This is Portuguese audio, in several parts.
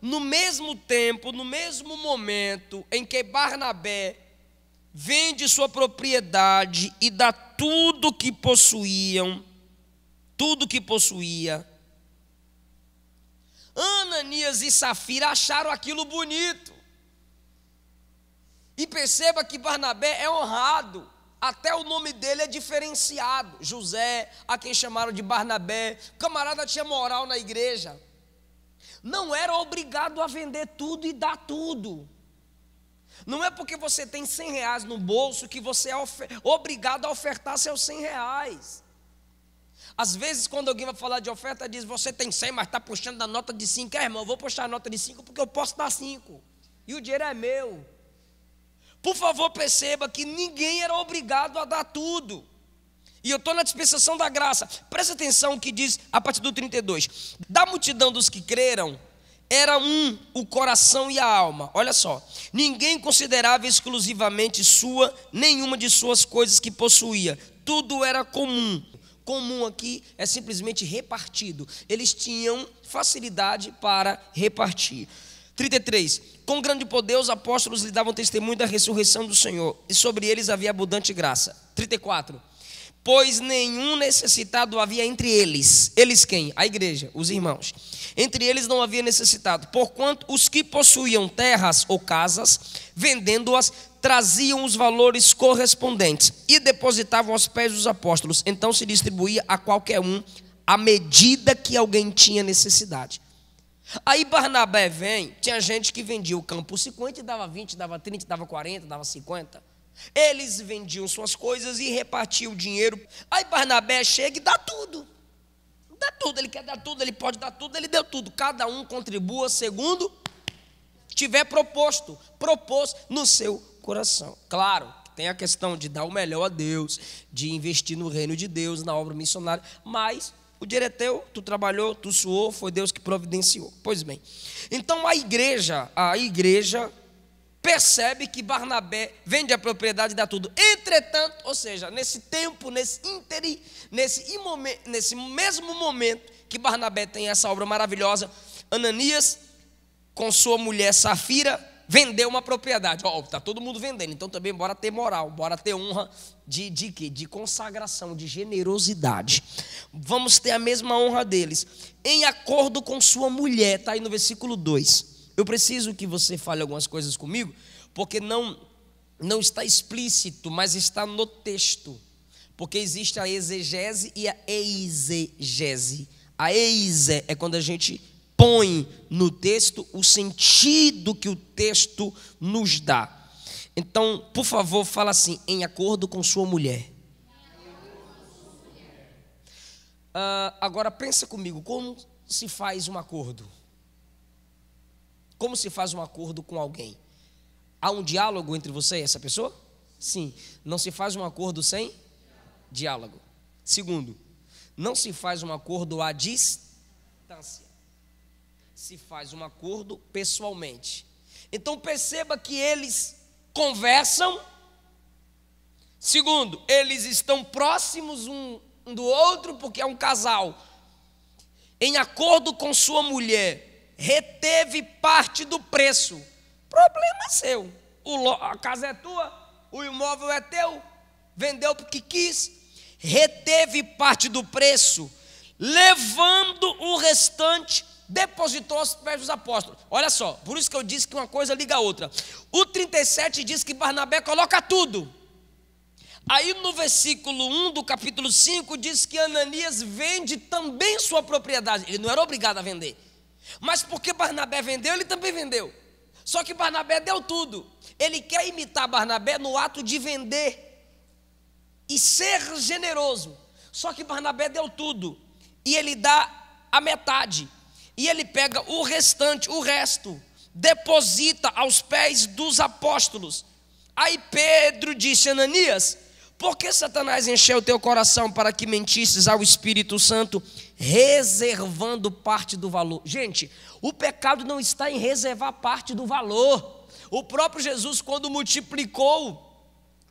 No mesmo tempo, no mesmo momento em que Barnabé vende sua propriedade e dá tudo que possuíam, tudo que possuía, Ananias e Safira acharam aquilo bonito. E perceba que Barnabé é honrado, até o nome dele é diferenciado. José, a quem chamaram de Barnabé, o camarada tinha moral na igreja não era obrigado a vender tudo e dar tudo. Não é porque você tem 100 reais no bolso que você é obrigado a ofertar seus 100 reais. Às vezes, quando alguém vai falar de oferta, diz: Você tem 100, mas está puxando da nota de 5. É, irmão, eu vou puxar a nota de 5 porque eu posso dar 5. E o dinheiro é meu. Por favor, perceba que ninguém era obrigado a dar tudo. E eu estou na dispensação da graça. Presta atenção que diz a partir do 32. Da multidão dos que creram, era um o coração e a alma. Olha só. Ninguém considerava exclusivamente sua nenhuma de suas coisas que possuía. Tudo era comum. Comum aqui é simplesmente repartido. Eles tinham facilidade para repartir. 33. Com grande poder, os apóstolos lhe davam testemunho da ressurreição do Senhor, e sobre eles havia abundante graça. 34 pois nenhum necessitado havia entre eles. Eles quem? A igreja, os irmãos. Entre eles não havia necessitado, porquanto os que possuíam terras ou casas, vendendo-as, traziam os valores correspondentes e depositavam aos pés dos apóstolos. Então se distribuía a qualquer um à medida que alguém tinha necessidade. Aí Barnabé vem, tinha gente que vendia o campo 50 e dava 20, dava 30, dava 40, dava 50. Eles vendiam suas coisas e repartiam o dinheiro. Aí Barnabé chega e dá tudo. Dá tudo, ele quer dar tudo, ele pode dar tudo, ele deu tudo. Cada um contribua segundo tiver proposto, propôs no seu coração. Claro, tem a questão de dar o melhor a Deus, de investir no reino de Deus, na obra missionária, mas o direteu, tu trabalhou, tu suou, foi Deus que providenciou. Pois bem. Então a igreja, a igreja percebe que Barnabé vende a propriedade e dá tudo. Entretanto, ou seja, nesse tempo, nesse interi, nesse, imome, nesse mesmo momento que Barnabé tem essa obra maravilhosa, Ananias, com sua mulher Safira, vendeu uma propriedade. Ó, oh, está todo mundo vendendo, então também bora ter moral, bora ter honra de, de quê? De consagração, de generosidade. Vamos ter a mesma honra deles. Em acordo com sua mulher, está aí no versículo 2. Eu preciso que você fale algumas coisas comigo, porque não não está explícito, mas está no texto. Porque existe a exegese e a exegese. A eise é quando a gente põe no texto o sentido que o texto nos dá. Então, por favor, fala assim, em acordo com sua mulher. Uh, agora pensa comigo, como se faz um acordo? Como se faz um acordo com alguém? Há um diálogo entre você e essa pessoa? Sim. Não se faz um acordo sem diálogo. Segundo, não se faz um acordo à distância. Se faz um acordo pessoalmente. Então perceba que eles conversam. Segundo, eles estão próximos um do outro porque é um casal. Em acordo com sua mulher, reteve parte do preço. Problema seu. O, a casa é tua, o imóvel é teu, vendeu porque quis, reteve parte do preço, levando o restante, depositou aos pés dos apóstolos. Olha só, por isso que eu disse que uma coisa liga a outra. O 37 diz que Barnabé coloca tudo. Aí no versículo 1 do capítulo 5 diz que Ananias vende também sua propriedade. Ele não era obrigado a vender mas porque Barnabé vendeu, ele também vendeu. Só que Barnabé deu tudo. Ele quer imitar Barnabé no ato de vender e ser generoso. Só que Barnabé deu tudo. E ele dá a metade. E ele pega o restante, o resto, deposita aos pés dos apóstolos. Aí Pedro disse: Ananias, por que Satanás encheu o teu coração para que mentisses ao Espírito Santo reservando parte do valor. Gente, o pecado não está em reservar parte do valor. O próprio Jesus, quando multiplicou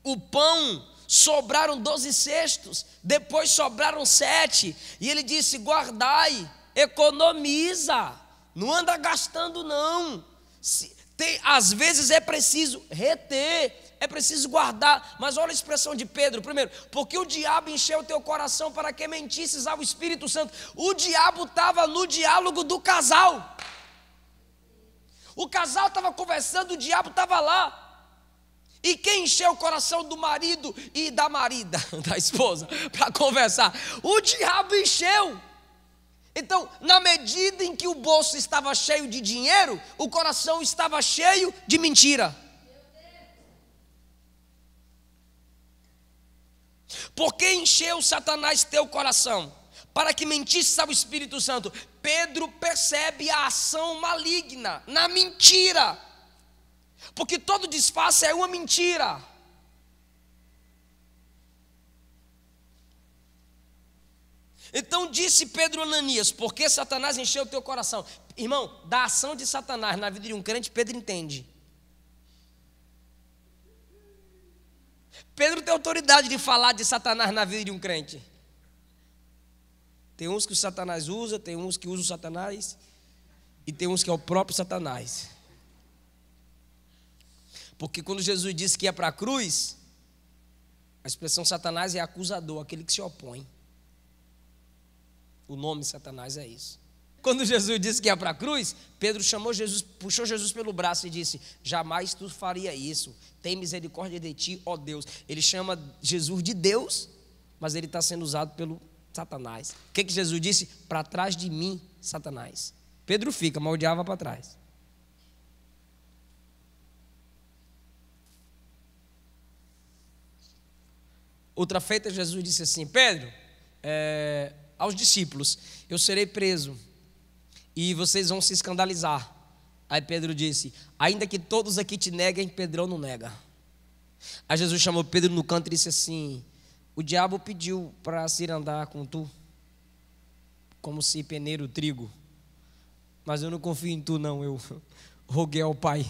o pão, sobraram doze cestos, depois sobraram sete, e ele disse: guardai, economiza, não anda gastando, não. Se, tem, às vezes é preciso reter, é preciso guardar. Mas olha a expressão de Pedro, primeiro, porque o diabo encheu o teu coração para que mentisses ao Espírito Santo. O diabo estava no diálogo do casal. O casal estava conversando, o diabo estava lá. E quem encheu o coração do marido e da marida, da esposa, para conversar? O diabo encheu. Então, na medida em que o bolso estava cheio de dinheiro, o coração estava cheio de mentira. Por que encheu Satanás teu coração? Para que mentisse ao Espírito Santo. Pedro percebe a ação maligna na mentira. Porque todo disfarce é uma mentira. Então disse Pedro Ananias: Por que Satanás encheu o teu coração? Irmão, da ação de Satanás na vida de um crente, Pedro entende. Pedro tem autoridade de falar de Satanás na vida de um crente. Tem uns que o Satanás usa, tem uns que usam o Satanás, e tem uns que é o próprio Satanás. Porque quando Jesus disse que ia é para a cruz, a expressão Satanás é acusador, aquele que se opõe. O nome Satanás é isso. Quando Jesus disse que ia para a cruz, Pedro chamou Jesus, puxou Jesus pelo braço e disse: Jamais tu faria isso. Tem misericórdia de ti, ó Deus. Ele chama Jesus de Deus, mas ele está sendo usado pelo Satanás. O que, que Jesus disse? Para trás de mim, Satanás. Pedro fica, maldiava para trás. Outra feita, Jesus disse assim: Pedro, é, aos discípulos, eu serei preso e vocês vão se escandalizar. Aí Pedro disse: Ainda que todos aqui te neguem, Pedrão não nega. Aí Jesus chamou Pedro no canto e disse assim: O diabo pediu para se ir andar com tu, como se peneira o trigo. Mas eu não confio em tu, não. Eu roguei ao Pai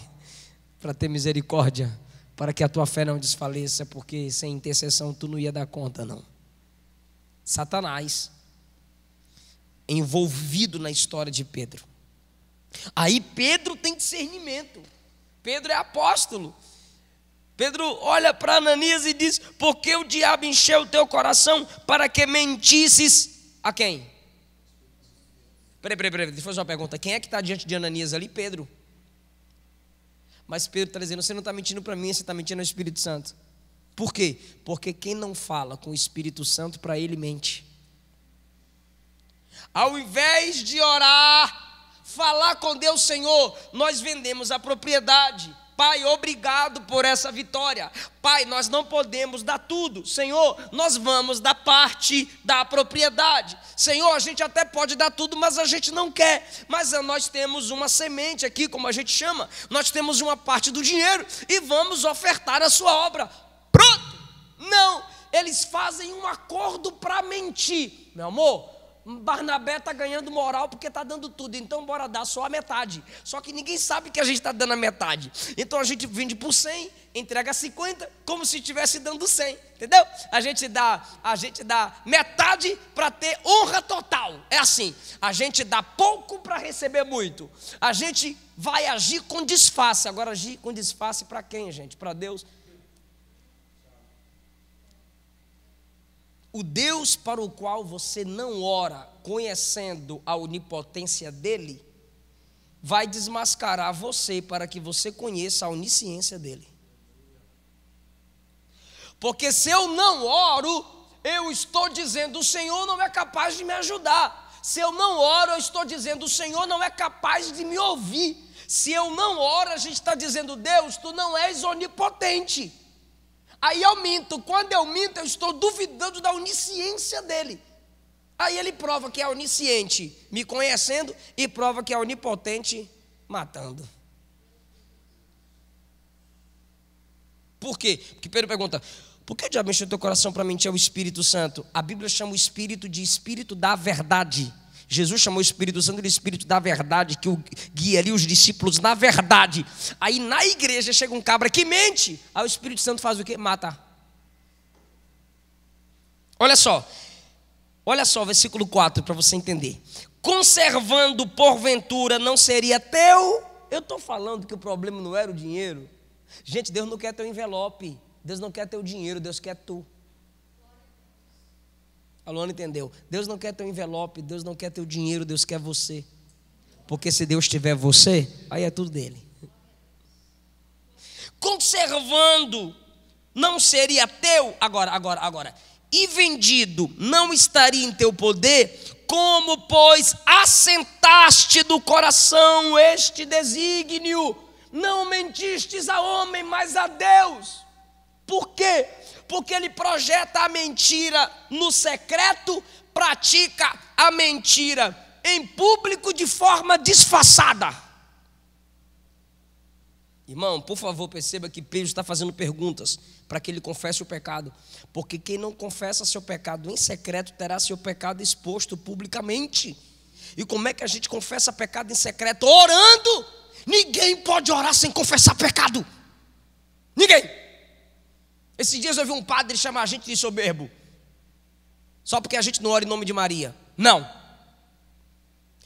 para ter misericórdia, para que a tua fé não desfaleça, porque sem intercessão tu não ia dar conta, não. Satanás envolvido na história de Pedro. Aí Pedro tem discernimento. Pedro é apóstolo. Pedro olha para Ananias e diz: Por que o diabo encheu o teu coração para que mentisses a quem? Peraí, peraí, peraí, deixa eu fazer uma pergunta. Quem é que está diante de Ananias ali? Pedro. Mas Pedro está dizendo: Você não está mentindo para mim, você está mentindo ao Espírito Santo. Por quê? Porque quem não fala com o Espírito Santo, para ele mente. Ao invés de orar, falar com Deus, Senhor, nós vendemos a propriedade. Pai, obrigado por essa vitória. Pai, nós não podemos dar tudo. Senhor, nós vamos dar parte da propriedade. Senhor, a gente até pode dar tudo, mas a gente não quer. Mas é, nós temos uma semente aqui, como a gente chama. Nós temos uma parte do dinheiro e vamos ofertar a sua obra. Pronto! Não! Eles fazem um acordo para mentir. Meu amor, Barnabé está ganhando moral porque está dando tudo, então bora dar só a metade. Só que ninguém sabe que a gente está dando a metade. Então a gente vende por 100, entrega 50, como se estivesse dando 100, entendeu? A gente dá, a gente dá metade para ter honra total. É assim, a gente dá pouco para receber muito. A gente vai agir com disfarce. Agora agir com disfarce para quem, gente? Para Deus O Deus para o qual você não ora, conhecendo a onipotência dele, vai desmascarar você para que você conheça a onisciência dele. Porque se eu não oro, eu estou dizendo: o Senhor não é capaz de me ajudar. Se eu não oro, eu estou dizendo: o Senhor não é capaz de me ouvir. Se eu não oro, a gente está dizendo: Deus, tu não és onipotente. Aí eu minto. Quando eu minto, eu estou duvidando da onisciência dele. Aí ele prova que é onisciente, me conhecendo, e prova que é onipotente, matando. Por quê? Porque Pedro pergunta: por que o diabo encheu teu coração para mentir ao Espírito Santo? A Bíblia chama o Espírito de Espírito da Verdade. Jesus chamou o Espírito Santo de Espírito da verdade, que o guia ali os discípulos na verdade. Aí na igreja chega um cabra que mente, aí o Espírito Santo faz o quê? Mata. Olha só, olha só, versículo 4 para você entender. Conservando porventura não seria teu. Eu estou falando que o problema não era o dinheiro. Gente, Deus não quer teu envelope, Deus não quer teu dinheiro, Deus quer tu. A Luana entendeu. Deus não quer teu envelope, Deus não quer teu dinheiro, Deus quer você. Porque se Deus tiver você, aí é tudo dele. Conservando não seria teu, agora, agora, agora, e vendido não estaria em teu poder, como, pois, assentaste do coração este desígnio? Não mentistes a homem, mas a Deus. Por quê? Porque ele projeta a mentira no secreto, pratica a mentira em público de forma disfarçada. Irmão, por favor, perceba que Pedro está fazendo perguntas para que ele confesse o pecado. Porque quem não confessa seu pecado em secreto terá seu pecado exposto publicamente. E como é que a gente confessa pecado em secreto? Orando! Ninguém pode orar sem confessar pecado. Ninguém. Esses dias eu vi um padre chamar a gente de soberbo. Só porque a gente não ora em nome de Maria. Não.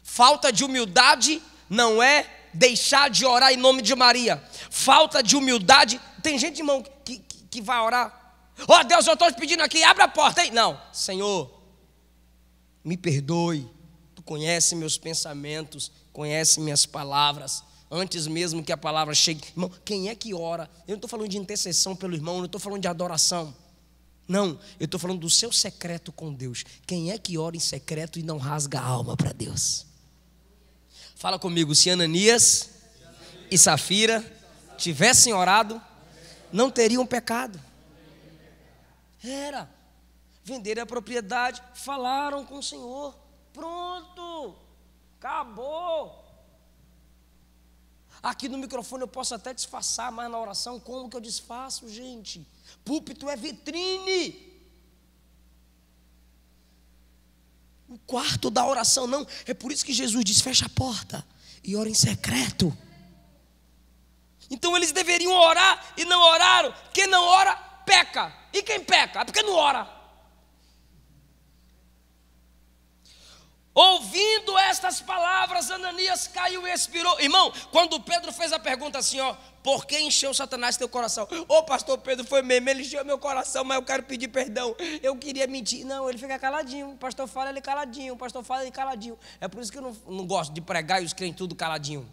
Falta de humildade não é deixar de orar em nome de Maria. Falta de humildade. Tem gente, irmão, que, que, que vai orar. Ó oh, Deus, eu estou te pedindo aqui, abre a porta, aí. Não, Senhor, me perdoe. Tu conhece meus pensamentos, conhece minhas palavras antes mesmo que a palavra chegue. Irmão, quem é que ora? Eu não estou falando de intercessão pelo irmão, não estou falando de adoração. Não, eu estou falando do seu secreto com Deus. Quem é que ora em secreto e não rasga a alma para Deus? Fala comigo, se Ananias e Safira tivessem orado, não teriam pecado. Era. Venderam a propriedade, falaram com o Senhor. Pronto. Acabou. Aqui no microfone eu posso até disfarçar, mas na oração, como que eu disfarço, gente? Púlpito é vitrine. O quarto da oração, não. É por isso que Jesus diz: fecha a porta e ora em secreto. Então eles deveriam orar e não oraram. Quem não ora, peca. E quem peca? É porque não ora. Ouvindo estas palavras, Ananias caiu e expirou. Irmão, quando Pedro fez a pergunta assim, ó, por que encheu Satanás teu coração? Ô oh, pastor Pedro, foi mesmo, ele encheu meu coração, mas eu quero pedir perdão. Eu queria mentir. Não, ele fica caladinho. O pastor fala, ele é caladinho. O pastor fala, ele é caladinho. É por isso que eu não, não gosto de pregar e os crentes tudo caladinho.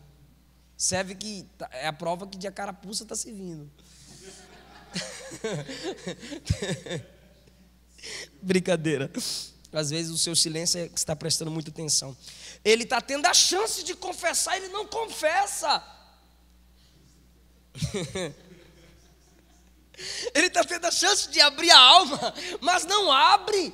Serve que tá, é a prova que de a carapuça está se vindo. Brincadeira. Às vezes o seu silêncio é que está prestando muita atenção. Ele está tendo a chance de confessar, ele não confessa. ele está tendo a chance de abrir a alma, mas não abre.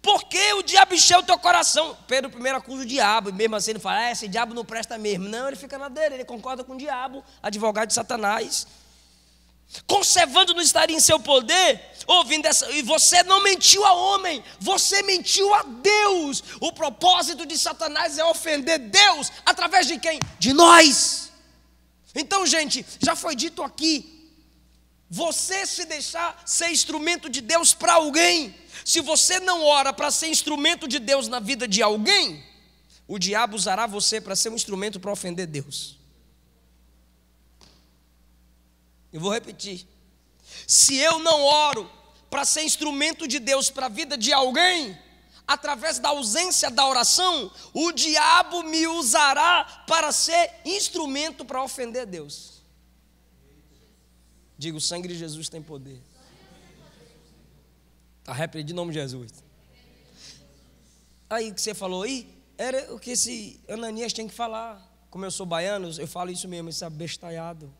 Porque o diabo encheu o teu coração. Pedro primeiro acusa o diabo, e mesmo assim ele fala: ah, esse diabo não presta mesmo. Não, ele fica na dele, ele concorda com o diabo, advogado de Satanás conservando não estaria em seu poder, ouvindo essa, e você não mentiu a homem, você mentiu a Deus. O propósito de Satanás é ofender Deus através de quem? De nós. Então, gente, já foi dito aqui, você se deixar ser instrumento de Deus para alguém, se você não ora para ser instrumento de Deus na vida de alguém, o diabo usará você para ser um instrumento para ofender Deus. Eu vou repetir. Se eu não oro para ser instrumento de Deus para a vida de alguém, através da ausência da oração, o diabo me usará para ser instrumento para ofender Deus. Digo, o sangue de Jesus tem poder. Está repreendido em nome de Jesus. Aí que você falou aí, era o que esse Ananias tem que falar. Como eu sou baiano, eu falo isso mesmo, isso é bestalhado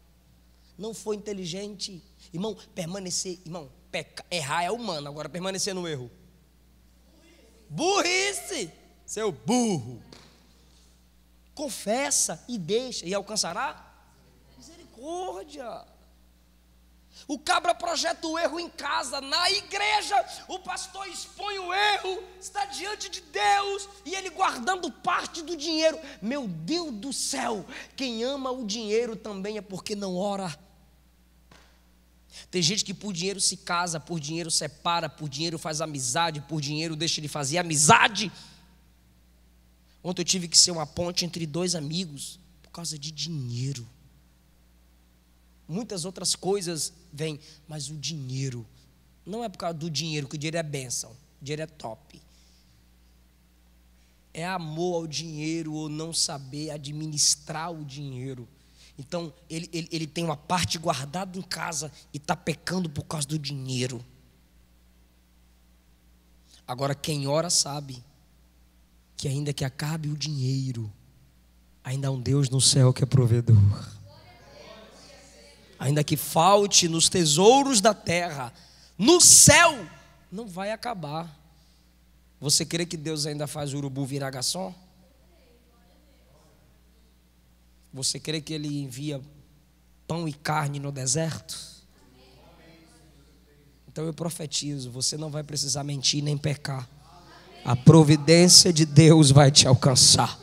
não foi inteligente. Irmão, permanecer, irmão, peca, errar é humano, agora permanecer no erro. Burrice. Burrice, seu burro. Confessa e deixa, e alcançará misericórdia. O cabra projeta o erro em casa, na igreja, o pastor expõe o erro, está diante de Deus e ele guardando parte do dinheiro. Meu Deus do céu, quem ama o dinheiro também é porque não ora. Tem gente que por dinheiro se casa, por dinheiro separa, por dinheiro faz amizade, por dinheiro deixa de fazer amizade. Ontem eu tive que ser uma ponte entre dois amigos por causa de dinheiro. Muitas outras coisas vêm, mas o dinheiro, não é por causa do dinheiro, que o dinheiro é bênção, o dinheiro é top. É amor ao dinheiro ou não saber administrar o dinheiro. Então, ele, ele, ele tem uma parte guardada em casa e está pecando por causa do dinheiro. Agora, quem ora sabe que, ainda que acabe o dinheiro, ainda há um Deus no céu que é provedor ainda que falte nos tesouros da terra, no céu não vai acabar. Você crê que Deus ainda faz o urubu virar garçom? Você crê que ele envia pão e carne no deserto? Então eu profetizo: você não vai precisar mentir nem pecar. A providência de Deus vai te alcançar.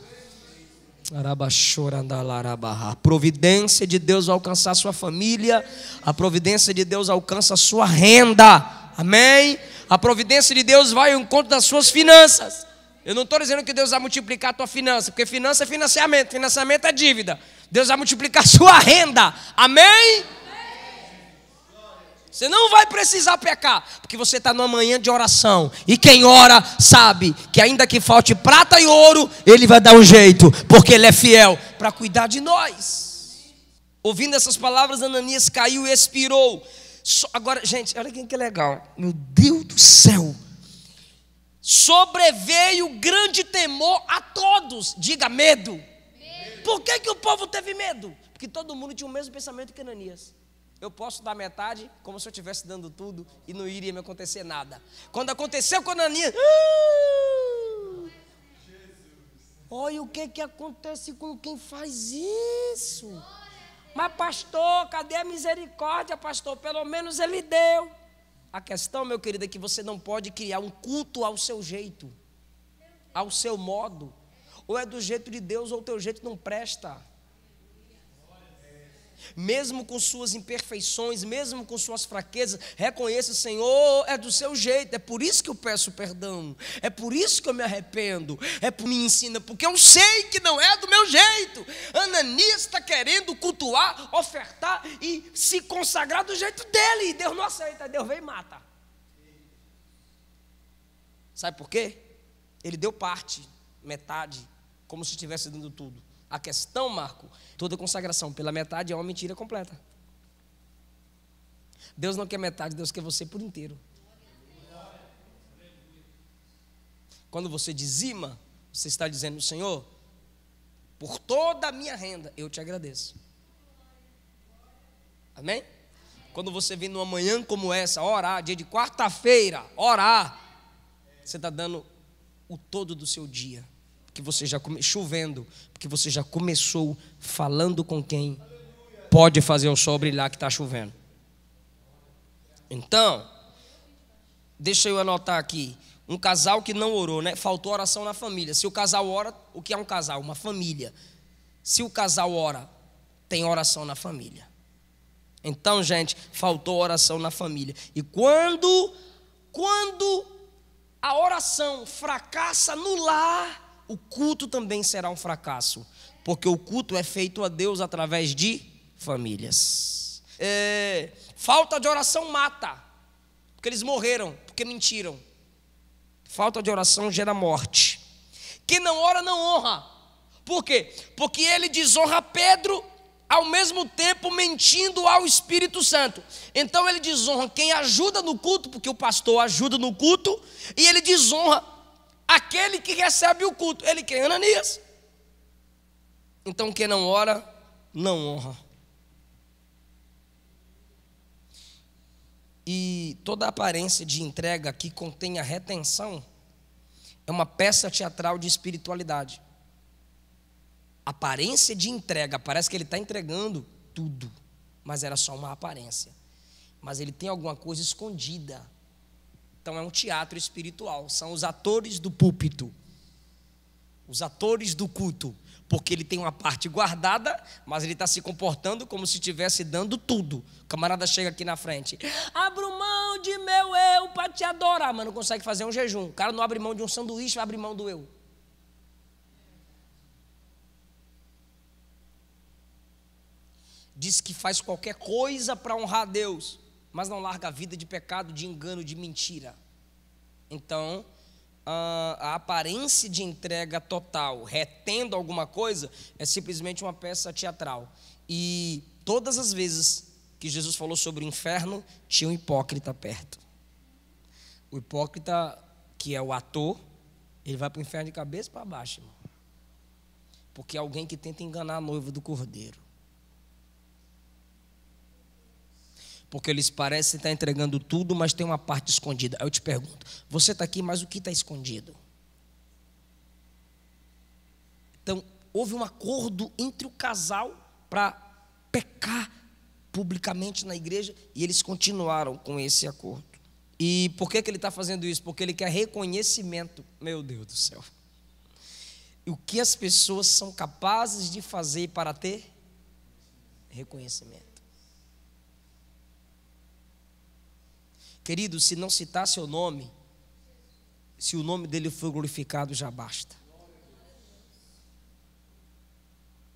A providência de Deus alcançar a sua família, a providência de Deus alcança a sua renda, amém? A providência de Deus vai ao encontro das suas finanças. Eu não estou dizendo que Deus vai multiplicar a tua finança, porque finança é financiamento, financiamento é dívida. Deus vai multiplicar a sua renda, amém? Você não vai precisar pecar, porque você está numa manhã de oração. E quem ora sabe que, ainda que falte prata e ouro, Ele vai dar um jeito, porque Ele é fiel para cuidar de nós. Ouvindo essas palavras, Ananias caiu e expirou. Agora, gente, olha que legal. Meu Deus do céu. Sobreveio grande temor a todos. Diga medo. medo. Por que, que o povo teve medo? Porque todo mundo tinha o mesmo pensamento que Ananias. Eu posso dar metade como se eu estivesse dando tudo e não iria me acontecer nada. Quando aconteceu com Ananias, uh, olha o que, que acontece com quem faz isso. Mas, pastor, cadê a misericórdia, pastor? Pelo menos ele deu. A questão, meu querido, é que você não pode criar um culto ao seu jeito, ao seu modo. Ou é do jeito de Deus, ou o teu jeito não presta mesmo com suas imperfeições, mesmo com suas fraquezas, reconheça, Senhor, é do seu jeito, é por isso que eu peço perdão, é por isso que eu me arrependo, é por me ensina, porque eu sei que não é do meu jeito. Ananias está querendo cultuar, ofertar e se consagrar do jeito dele, e Deus não aceita, Deus vem e mata. Sabe por quê? Ele deu parte, metade, como se estivesse dando tudo. A questão, Marco, toda consagração pela metade é uma mentira completa. Deus não quer metade, Deus quer você por inteiro. Quando você dizima, você está dizendo, Senhor, por toda a minha renda, eu te agradeço. Amém? Quando você vem numa manhã como essa, orar, dia de quarta-feira, orar, você está dando o todo do seu dia porque você já come... chovendo, porque você já começou falando com quem pode fazer o sol brilhar que está chovendo. Então, deixa eu anotar aqui. Um casal que não orou, né? Faltou oração na família. Se o casal ora, o que é um casal? Uma família. Se o casal ora, tem oração na família. Então, gente, faltou oração na família. E quando quando a oração fracassa no lar, o culto também será um fracasso, porque o culto é feito a Deus através de famílias. É, falta de oração mata, porque eles morreram, porque mentiram. Falta de oração gera morte. Quem não ora não honra. Por quê? Porque ele desonra Pedro ao mesmo tempo mentindo ao Espírito Santo. Então ele desonra quem ajuda no culto, porque o pastor ajuda no culto, e ele desonra Aquele que recebe o culto, ele quem? Ananias. Então quem não ora, não honra. E toda aparência de entrega que contém a retenção é uma peça teatral de espiritualidade. Aparência de entrega, parece que ele está entregando tudo, mas era só uma aparência. Mas ele tem alguma coisa escondida então é um teatro espiritual, são os atores do púlpito, os atores do culto, porque ele tem uma parte guardada, mas ele está se comportando como se estivesse dando tudo. O camarada chega aqui na frente, abro mão de meu eu para te adorar, mas não consegue fazer um jejum. O cara não abre mão de um sanduíche, abre mão do eu. Diz que faz qualquer coisa para honrar Deus mas não larga a vida de pecado, de engano, de mentira. Então, a aparência de entrega total, retendo alguma coisa, é simplesmente uma peça teatral. E todas as vezes que Jesus falou sobre o inferno, tinha um hipócrita perto. O hipócrita, que é o ator, ele vai para o inferno de cabeça para baixo, irmão. Porque é alguém que tenta enganar a noiva do cordeiro. porque eles parecem estar entregando tudo, mas tem uma parte escondida. Aí eu te pergunto: você está aqui, mas o que está escondido? Então, houve um acordo entre o casal para pecar publicamente na igreja e eles continuaram com esse acordo. E por que, que ele está fazendo isso? Porque ele quer reconhecimento. Meu Deus do céu. O que as pessoas são capazes de fazer para ter reconhecimento? Querido, se não citar seu nome, se o nome dele for glorificado, já basta.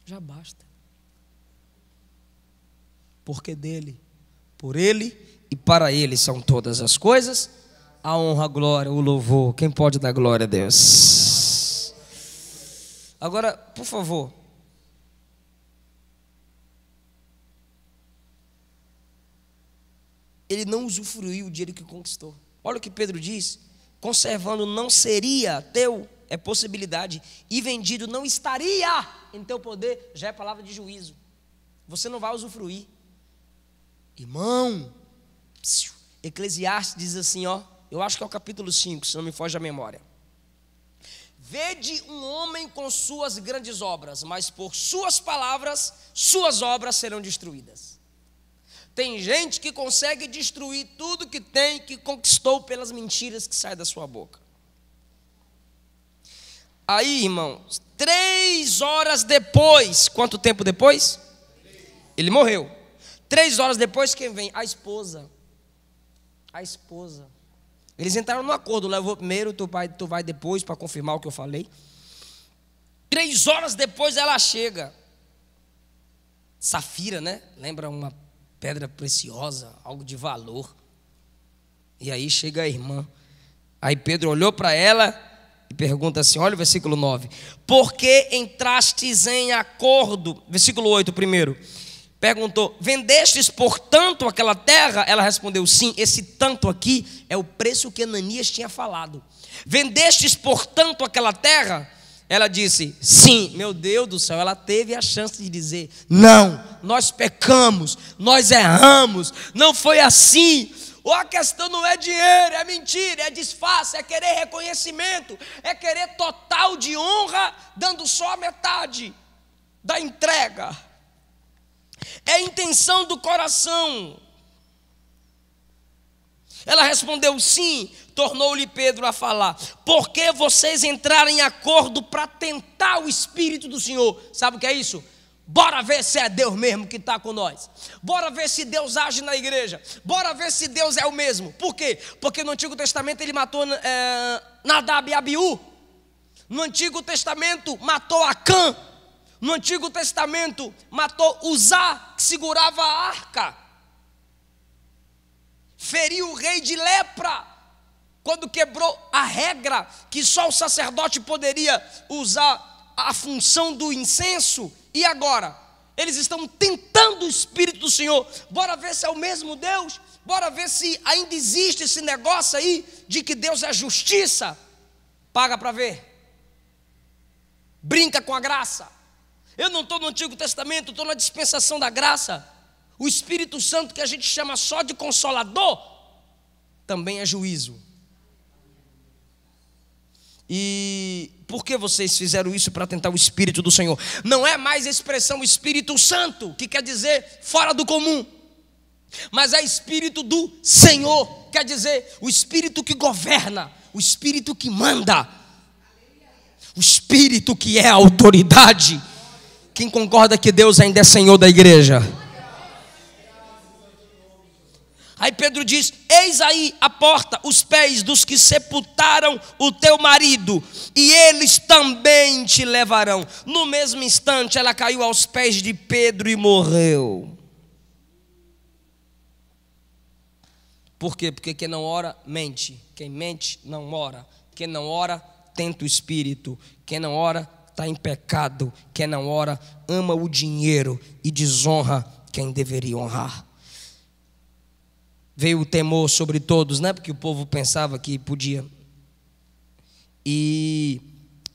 Já basta. Porque dele, por ele e para ele são todas as coisas, a honra, a glória, o louvor. Quem pode dar glória a Deus? Agora, por favor. ele não usufruiu o dinheiro que conquistou. Olha o que Pedro diz: conservando não seria teu, é possibilidade, e vendido não estaria em teu poder, já é palavra de juízo. Você não vai usufruir. Irmão, Eclesiastes diz assim, ó, eu acho que é o capítulo 5, se não me foge a memória. Vede um homem com suas grandes obras, mas por suas palavras, suas obras serão destruídas. Tem gente que consegue destruir tudo que tem, que conquistou pelas mentiras que saem da sua boca. Aí, irmãos, três horas depois, quanto tempo depois? Ele morreu. Três horas depois, quem vem? A esposa. A esposa. Eles entraram num acordo, levou primeiro, tu vai, tu vai depois, para confirmar o que eu falei. Três horas depois ela chega. Safira, né? Lembra uma pedra preciosa, algo de valor. E aí chega a irmã. Aí Pedro olhou para ela e pergunta assim: olha o versículo 9. Por que entrastes em acordo? Versículo 8, primeiro. Perguntou: Vendestes, portanto, aquela terra? Ela respondeu: Sim, esse tanto aqui é o preço que Ananias tinha falado. Vendestes, portanto, aquela terra? Ela disse sim. Meu Deus do céu, ela teve a chance de dizer não. Nós pecamos, nós erramos, não foi assim. Ou a questão não é dinheiro, é mentira, é disfarce, é querer reconhecimento, é querer total de honra, dando só a metade da entrega. É a intenção do coração. Ela respondeu sim, tornou-lhe Pedro a falar: Por que vocês entraram em acordo para tentar o Espírito do Senhor? Sabe o que é isso? Bora ver se é Deus mesmo que está com nós. Bora ver se Deus age na igreja. Bora ver se Deus é o mesmo. Por quê? Porque no Antigo Testamento ele matou é, Nadab e Abiú. No Antigo Testamento matou Acã. No Antigo Testamento matou Uzá, que segurava a arca feriu o rei de lepra, quando quebrou a regra que só o sacerdote poderia usar a função do incenso. E agora? Eles estão tentando o Espírito do Senhor. Bora ver se é o mesmo Deus. Bora ver se ainda existe esse negócio aí de que Deus é justiça. Paga para ver. Brinca com a graça. Eu não estou no Antigo Testamento, estou na dispensação da graça. O Espírito Santo, que a gente chama só de consolador, também é juízo. E por que vocês fizeram isso para tentar o Espírito do Senhor? Não é mais a expressão Espírito Santo, que quer dizer fora do comum, mas é Espírito do Senhor, quer dizer o Espírito que governa, o Espírito que manda, o Espírito que é a autoridade. Quem concorda que Deus ainda é Senhor da igreja? Aí Pedro diz: Eis aí a porta, os pés dos que sepultaram o teu marido, e eles também te levarão. No mesmo instante, ela caiu aos pés de Pedro e morreu. Por quê? Porque quem não ora, mente. Quem mente, não ora. Quem não ora, tenta o espírito. Quem não ora, está em pecado. Quem não ora, ama o dinheiro e desonra quem deveria honrar veio o temor sobre todos, né? Porque o povo pensava que podia. E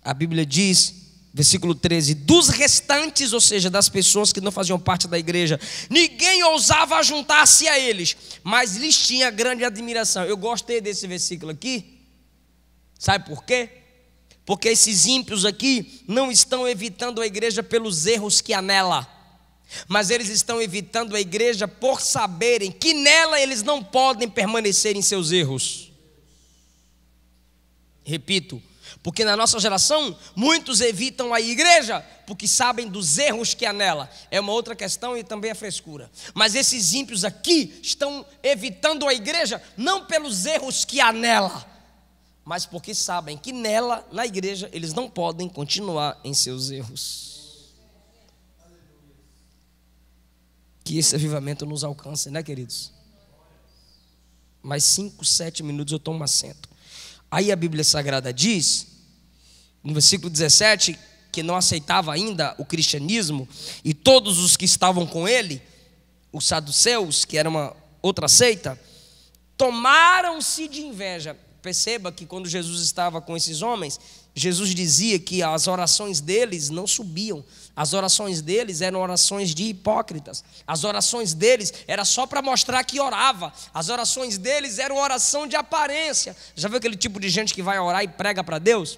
a Bíblia diz, versículo 13: dos restantes, ou seja, das pessoas que não faziam parte da igreja, ninguém ousava juntar-se a eles, mas lhes tinha grande admiração. Eu gostei desse versículo aqui. Sabe por quê? Porque esses ímpios aqui não estão evitando a igreja pelos erros que há nela mas eles estão evitando a igreja por saberem que nela eles não podem permanecer em seus erros. Repito, porque na nossa geração, muitos evitam a igreja porque sabem dos erros que há nela. É uma outra questão e também a frescura. Mas esses ímpios aqui estão evitando a igreja não pelos erros que há nela, mas porque sabem que nela, na igreja, eles não podem continuar em seus erros. que esse avivamento nos alcance, né, queridos? Mais cinco, sete minutos eu tomo assento. Aí a Bíblia Sagrada diz, no versículo 17, que não aceitava ainda o cristianismo, e todos os que estavam com ele, os saduceus, que era uma outra seita, tomaram-se de inveja. Perceba que quando Jesus estava com esses homens, Jesus dizia que as orações deles não subiam, as orações deles eram orações de hipócritas, as orações deles era só para mostrar que orava, as orações deles eram oração de aparência. Já viu aquele tipo de gente que vai orar e prega para Deus?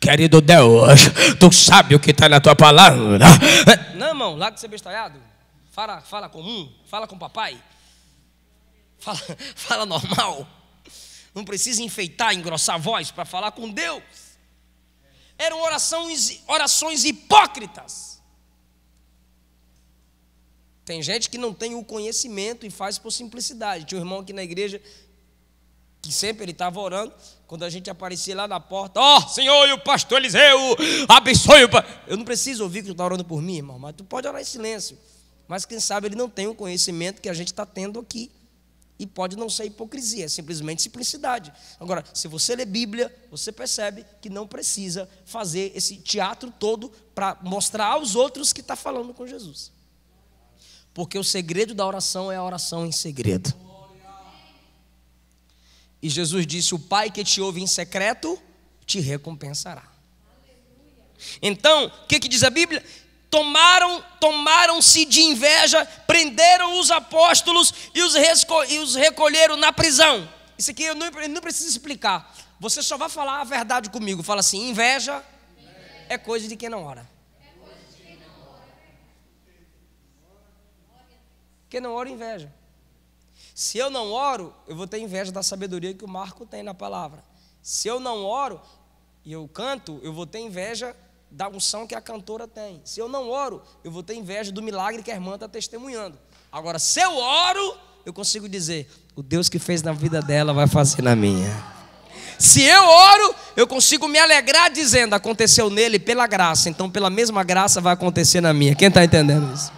Querido Deus, tu sabe o que está na tua palavra. Não, irmão, lá de ser bestalhado, fala, fala comum, fala com papai, fala, fala normal não precisa enfeitar, engrossar a voz para falar com Deus. Eram orações, orações hipócritas. Tem gente que não tem o conhecimento e faz por simplicidade. Tinha um irmão aqui na igreja que sempre ele estava orando, quando a gente aparecia lá na porta, ó, oh, Senhor e o pastor Eliseu, abençoe o Eu não preciso ouvir que tu está orando por mim, irmão, mas tu pode orar em silêncio. Mas quem sabe ele não tem o conhecimento que a gente está tendo aqui. E pode não ser hipocrisia, é simplesmente simplicidade. Agora, se você lê Bíblia, você percebe que não precisa fazer esse teatro todo para mostrar aos outros que está falando com Jesus. Porque o segredo da oração é a oração em segredo. E Jesus disse: O Pai que te ouve em secreto te recompensará. Então, o que, que diz a Bíblia? tomaram tomaram-se de inveja, prenderam os apóstolos e os, e os recolheram na prisão. Isso aqui eu não, eu não, preciso explicar. Você só vai falar a verdade comigo. Fala assim: inveja, inveja. é coisa de quem não ora. quem não ora. Quem não ora, inveja. Se eu não oro, eu vou ter inveja da sabedoria que o Marco tem na palavra. Se eu não oro e eu canto, eu vou ter inveja da unção que a cantora tem. Se eu não oro, eu vou ter inveja do milagre que a irmã está testemunhando. Agora, se eu oro, eu consigo dizer: o Deus que fez na vida dela vai fazer na minha. Se eu oro, eu consigo me alegrar dizendo: aconteceu nele pela graça, então pela mesma graça vai acontecer na minha. Quem está entendendo isso?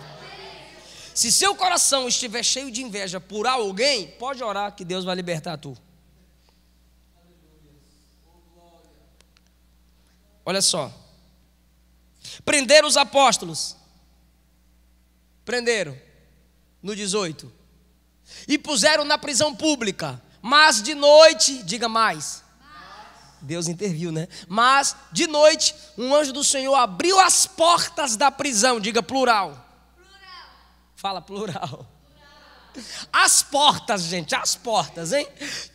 Se seu coração estiver cheio de inveja por alguém, pode orar que Deus vai libertar tu. Olha só, Prenderam os apóstolos. Prenderam. No 18. E puseram na prisão pública. Mas de noite, diga mais. Deus interviu, né? Mas de noite, um anjo do Senhor abriu as portas da prisão, diga plural. plural. Fala plural. plural. As portas, gente, as portas, hein?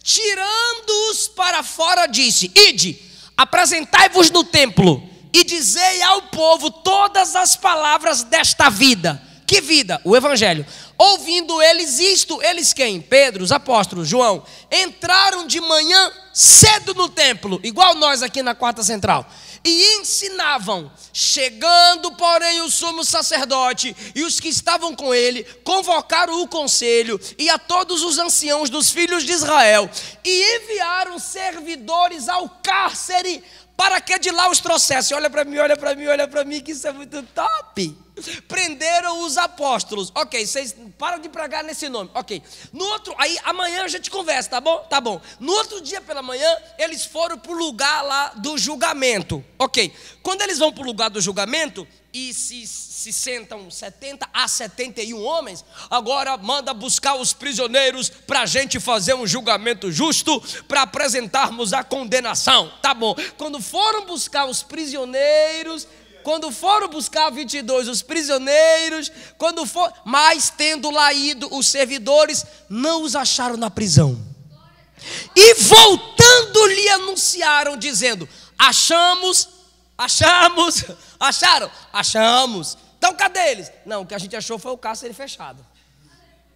Tirando-os para fora, disse: Ide, apresentai-vos no templo e dizei ao povo todas as palavras desta vida. Que vida? O Evangelho. Ouvindo eles isto, eles quem? Pedro, os apóstolos, João, entraram de manhã cedo no templo, igual nós aqui na quarta central, e ensinavam. Chegando, porém, o sumo sacerdote e os que estavam com ele, convocaram o conselho e a todos os anciãos dos filhos de Israel, e enviaram servidores ao cárcere para que de lá os trouxesse. Olha para mim, olha para mim, olha para mim, que isso é muito top. Prenderam os apóstolos. Ok, vocês param de pregar nesse nome. Ok. No outro, aí amanhã a gente conversa, tá bom? Tá bom. No outro dia pela manhã, eles foram para o lugar lá do julgamento. Ok. Quando eles vão para o lugar do julgamento, e se, se sentam 70 a 71 homens, agora manda buscar os prisioneiros para a gente fazer um julgamento justo, para apresentarmos a condenação. Tá bom. Quando foram buscar os prisioneiros, quando foram buscar 22 os prisioneiros, quando for, mas tendo lá ido os servidores, não os acharam na prisão. E voltando lhe anunciaram dizendo: Achamos Achamos! Acharam? Achamos! Então cadê eles? Não, o que a gente achou foi o cárcere fechado.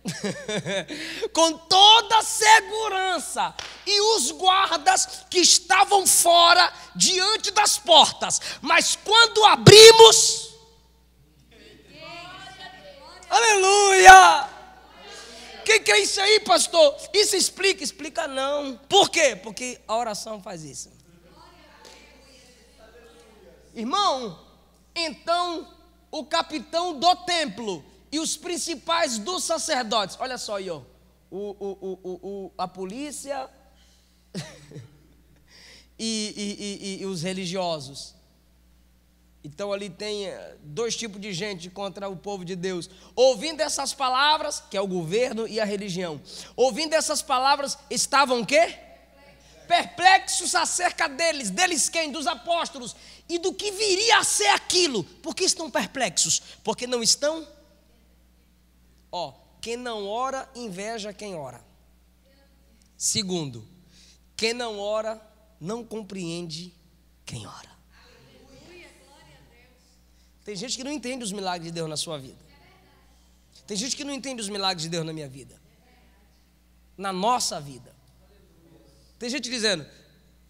com toda segurança, e os guardas que estavam fora diante das portas, mas quando abrimos, aleluia! O que, que é isso aí, pastor? Isso explica? Explica não. Por quê? Porque a oração faz isso. Irmão, então o capitão do templo e os principais dos sacerdotes, olha só aí, ó, o, o, o, o a polícia e, e, e, e os religiosos. Então ali tem eh, dois tipos de gente contra o povo de Deus. Ouvindo essas palavras, que é o governo e a religião. Ouvindo essas palavras, estavam o quê? perplexos acerca deles, deles quem? Dos apóstolos, e do que viria a ser aquilo. Por que estão perplexos? Porque não estão. Ó, quem não ora, inveja quem ora. Segundo, quem não ora, não compreende quem ora. Tem gente que não entende os milagres de Deus na sua vida. Tem gente que não entende os milagres de Deus na minha vida. Na nossa vida. Tem gente dizendo: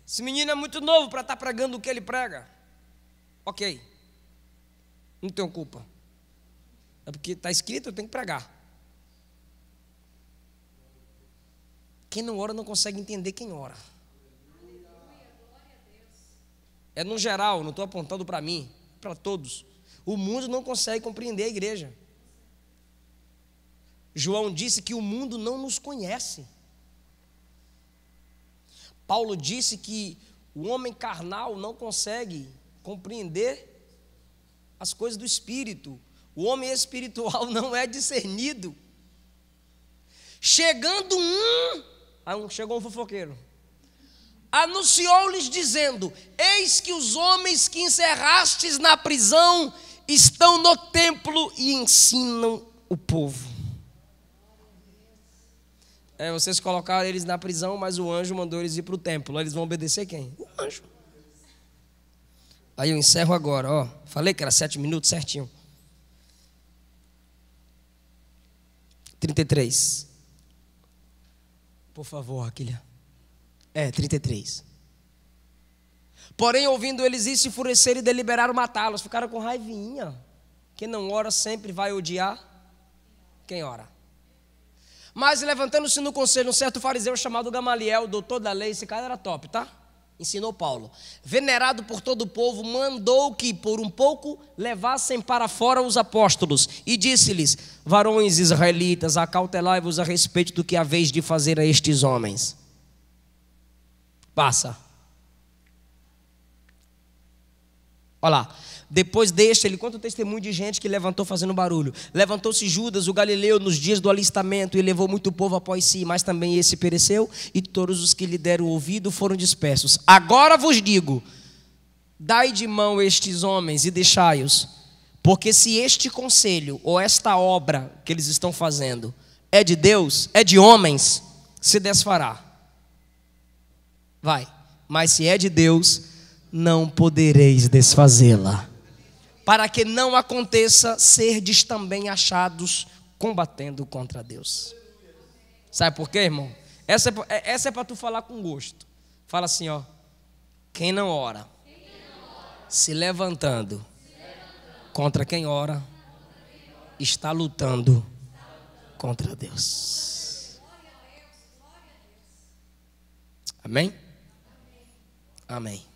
esse menino é muito novo para estar tá pregando o que ele prega. Ok, não tenho culpa. É porque está escrito, eu tenho que pregar. Quem não ora não consegue entender quem ora. É no geral, não estou apontando para mim, para todos. O mundo não consegue compreender a igreja. João disse que o mundo não nos conhece. Paulo disse que o homem carnal não consegue compreender as coisas do espírito. O homem espiritual não é discernido. Chegando um, chegou um fofoqueiro, anunciou-lhes dizendo: Eis que os homens que encerrastes na prisão estão no templo e ensinam o povo. É, vocês colocaram eles na prisão, mas o anjo mandou eles ir para o templo. Eles vão obedecer quem? O anjo. Aí eu encerro agora, ó. Falei que era sete minutos certinho. 33. Por favor, Aquilha. É, 33. Porém, ouvindo eles isso, enfureceram e deliberaram matá-los. Ficaram com raivinha. Quem não ora sempre vai odiar quem ora. Mas levantando-se no conselho um certo fariseu chamado Gamaliel, doutor da lei, esse cara era top, tá? Ensinou Paulo. Venerado por todo o povo, mandou que por um pouco levassem para fora os apóstolos e disse-lhes: Varões israelitas, acautelai-vos a respeito do que há vez de fazer a estes homens. Passa. Olha lá. Depois deste, ele conta o testemunho de gente que levantou fazendo barulho. Levantou-se Judas, o galileu, nos dias do alistamento e levou muito povo após si, mas também esse pereceu, e todos os que lhe deram ouvido foram dispersos. Agora vos digo: dai de mão estes homens e deixai-os, porque se este conselho ou esta obra que eles estão fazendo é de Deus, é de homens, se desfará. Vai, mas se é de Deus, não podereis desfazê-la para que não aconteça serdes também achados combatendo contra Deus. Sabe por quê, irmão? Essa é, é essa é para tu falar com gosto. Fala assim, ó. Quem não ora, se levantando contra quem ora, está lutando contra Deus. Amém? Amém.